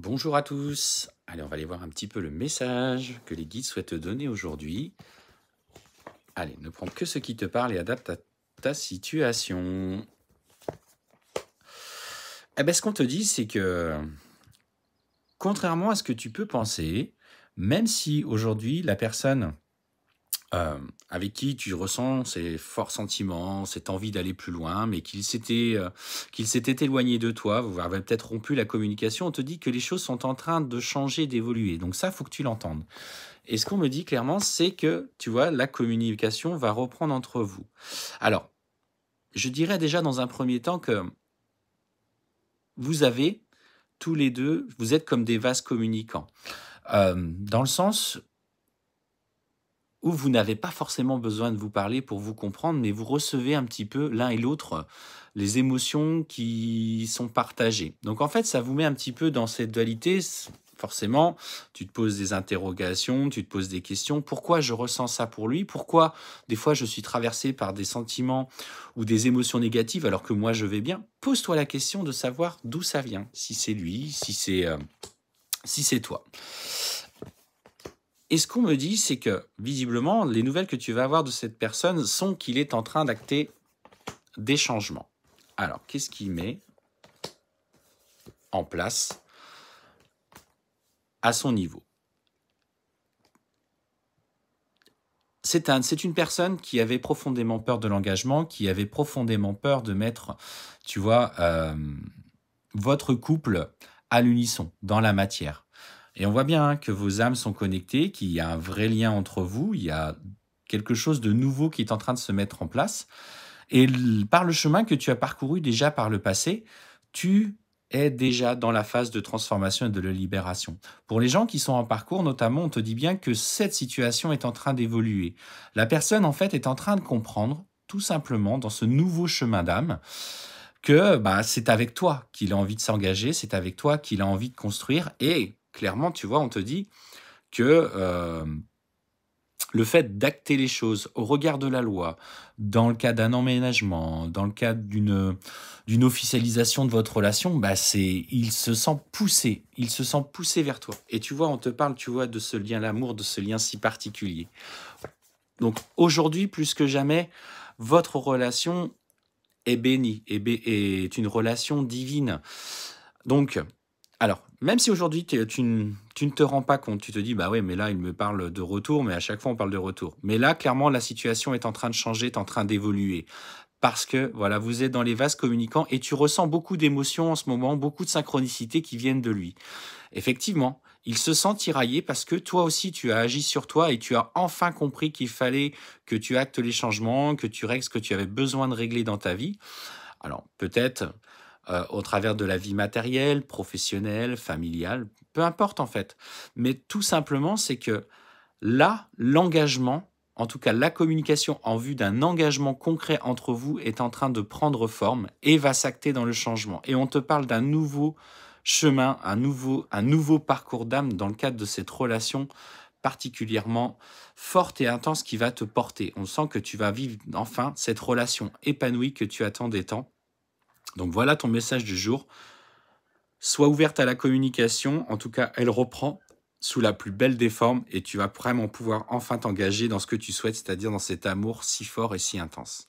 Bonjour à tous. Allez, on va aller voir un petit peu le message que les guides souhaitent te donner aujourd'hui. Allez, ne prends que ce qui te parle et adapte à ta situation. Eh bien, ce qu'on te dit, c'est que, contrairement à ce que tu peux penser, même si aujourd'hui la personne euh, avec qui tu ressens ces forts sentiments, cette envie d'aller plus loin, mais qu'il s'était euh, qu'il s'était éloigné de toi, vous avez peut-être rompu la communication, on te dit que les choses sont en train de changer, d'évoluer. Donc ça, faut que tu l'entendes. Et ce qu'on me dit clairement, c'est que, tu vois, la communication va reprendre entre vous. Alors, je dirais déjà dans un premier temps que vous avez tous les deux, vous êtes comme des vases communicants. Euh, dans le sens où vous n'avez pas forcément besoin de vous parler pour vous comprendre, mais vous recevez un petit peu l'un et l'autre euh, les émotions qui sont partagées. Donc en fait, ça vous met un petit peu dans cette dualité. Forcément, tu te poses des interrogations, tu te poses des questions. Pourquoi je ressens ça pour lui Pourquoi des fois je suis traversé par des sentiments ou des émotions négatives alors que moi je vais bien Pose-toi la question de savoir d'où ça vient, si c'est lui, si c'est euh, si c'est toi. Et ce qu'on me dit, c'est que visiblement, les nouvelles que tu vas avoir de cette personne sont qu'il est en train d'acter des changements. Alors, qu'est-ce qu'il met en place à son niveau C'est une personne qui avait profondément peur de l'engagement, qui avait profondément peur de mettre, tu vois, euh, votre couple à l'unisson dans la matière. Et on voit bien hein, que vos âmes sont connectées, qu'il y a un vrai lien entre vous, il y a quelque chose de nouveau qui est en train de se mettre en place. Et par le chemin que tu as parcouru déjà par le passé, tu es déjà dans la phase de transformation et de libération. Pour les gens qui sont en parcours, notamment, on te dit bien que cette situation est en train d'évoluer. La personne, en fait, est en train de comprendre, tout simplement, dans ce nouveau chemin d'âme, que bah, c'est avec toi qu'il a envie de s'engager, c'est avec toi qu'il a envie de construire, et Clairement, tu vois, on te dit que le fait d'acter les choses au regard de la loi, dans le cas d'un emménagement, dans le cadre d'une officialisation de votre relation, bah c'est il se sent poussé, il se sent poussé vers toi. Et tu vois, on te parle, tu vois, de ce lien l'amour, de ce lien si particulier. Donc aujourd'hui plus que jamais, votre relation est bénie, est, est une relation divine. Donc alors, même si aujourd'hui tu, ne te rends pas compte, tu te dis, bah oui, mais là, il me parle de retour, mais à chaque fois, on parle de retour. Mais là, clairement, la situation est en train de changer, est en train d'évoluer. Parce que, voilà, vous êtes dans les vases communicants et tu ressens beaucoup d'émotions en ce moment, beaucoup de synchronicité qui viennent de lui. Effectivement, il se sent tiraillé parce que toi aussi, tu as agi sur toi et tu as enfin compris qu'il fallait que tu actes les changements, que tu règles ce que tu avais besoin de régler dans ta vie. Alors, peut-être euh, au travers de la vie matérielle, professionnelle, familiale, peu importe en fait. Mais tout simplement, c'est que là, l'engagement, en tout cas la communication en vue d'un engagement concret entre vous est en train de prendre forme et va s'acter dans le changement. Et on te parle d'un nouveau chemin, un nouveau, un nouveau parcours d'âme dans le cadre de cette relation particulièrement forte et intense qui va te porter. On sent que tu vas vivre enfin cette relation épanouie que tu attends des temps donc voilà ton message du jour. Sois ouverte à la communication, en tout cas elle reprend sous la plus belle des formes et tu vas vraiment pouvoir enfin t'engager dans ce que tu souhaites, c'est-à-dire dans cet amour si fort et si intense.